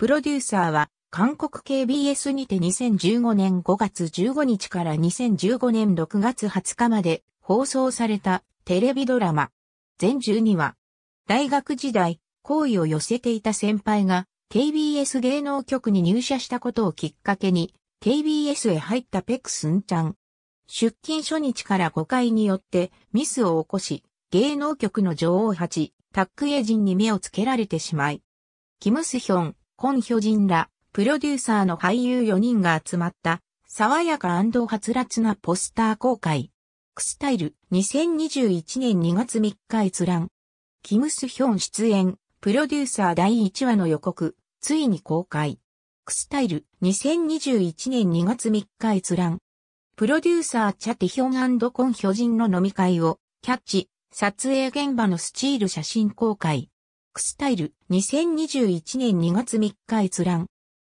プロデューサーは、韓国 KBS にて2015年5月15日から2015年6月20日まで放送されたテレビドラマ。全12話。大学時代、好意を寄せていた先輩が KBS 芸能局に入社したことをきっかけに KBS へ入ったペクスンちゃん。出勤初日から誤解によってミスを起こし、芸能局の女王蜂、タックエジンに目をつけられてしまい。キムスヒョン、コンヒョジンら、プロデューサーの俳優4人が集まった、爽やかはつらつなポスター公開。クスタイル、2021年2月3日閲覧。キムスヒョン出演、プロデューサー第1話の予告、ついに公開。クスタイル、2021年2月3日閲覧。プロデューサーチャテヒョンコンヒョジンの飲み会を、キャッチ、撮影現場のスチール写真公開。クスタイル2021年2月3日閲覧。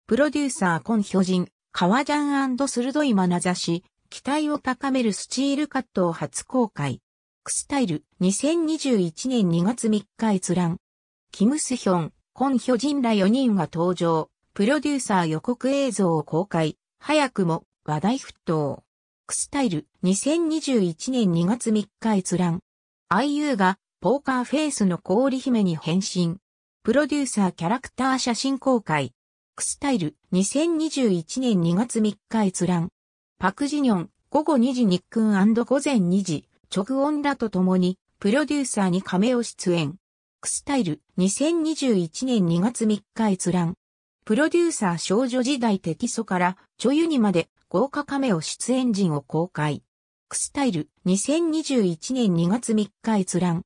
プロデューサーコンヒョジン、カワジャン鋭い眼差し、期待を高めるスチールカットを初公開。クスタイル2021年2月3日閲覧。キムスヒョン、コンヒョジンら4人が登場。プロデューサー予告映像を公開。早くも話題沸騰。クスタイル2021年2月3日閲覧。IU がポーカーフェイスの氷姫に変身。プロデューサーキャラクター写真公開。クスタイル2021年2月3日閲覧。パクジニョン午後2時日訓午前2時直音らと共にプロデューサーに亀を出演。クスタイル2021年2月3日閲覧。プロデューサー少女時代テキソから女優にまで豪華亀を出演陣を公開。クスタイル2021年2月3日閲覧。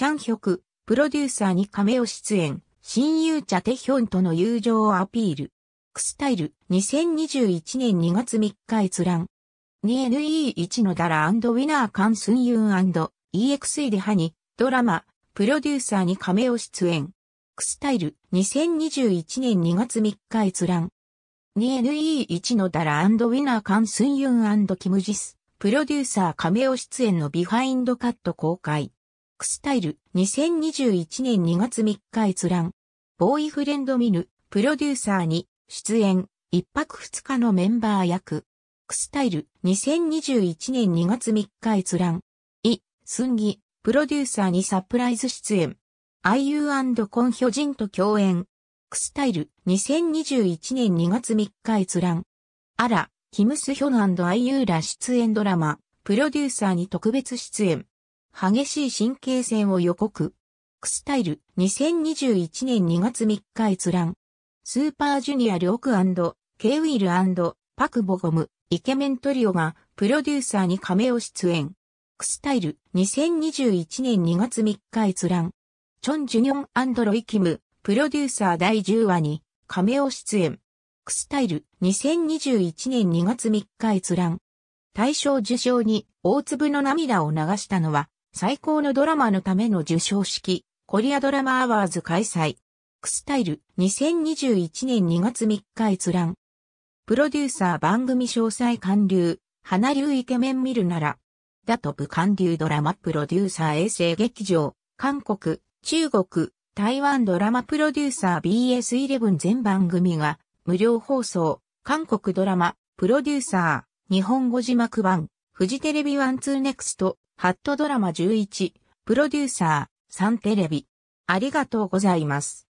チャンヒョク、プロデューサーに亀を出演、親友チャテヒョンとの友情をアピール。クスタイル、2021年2月3日閲覧。2NE1 のダラウィナーカンスンユン &EXE でハニ、ドラマ、プロデューサーに亀を出演。クスタイル、2021年2月3日閲覧。2NE1 のダラウィナーカンスンユンキムジス、プロデューサー亀を出演のビハインドカット公開。クスタイル2021年2月3日閲覧。ボーイフレンドミヌ、プロデューサーに、出演、一泊二日のメンバー役。クスタイル2021年2月3日閲覧。イ、スンギ、プロデューサーにサプライズ出演。IU& コンヒョジンと共演。クスタイル2021年2月3日閲覧。アラ、キムスヒョン &IU ら出演ドラマ、プロデューサーに特別出演。激しい神経戦を予告。クスタイル2021年2月3日閲覧。スーパージュニアリョークイウィルパクボゴム、イケメントリオがプロデューサーに亀を出演。クスタイル2021年2月3日閲覧。チョン・ジュニョンロイ・キム、プロデューサー第10話に亀を出演。クスタイル2021年2月3日閲覧。大賞受賞に大粒の涙を流したのは最高のドラマのための受賞式、コリアドラマアワーズ開催。クスタイル2021年2月3日閲覧。プロデューサー番組詳細韓流、花流イケメン見るなら、ダトプ韓流ドラマプロデューサー衛星劇場、韓国、中国、台湾ドラマプロデューサー BS11 全番組が無料放送、韓国ドラマ、プロデューサー、日本語字幕版、フジテレビワンツーネクスト、ハットドラマ11、プロデューサー、サンテレビ。ありがとうございます。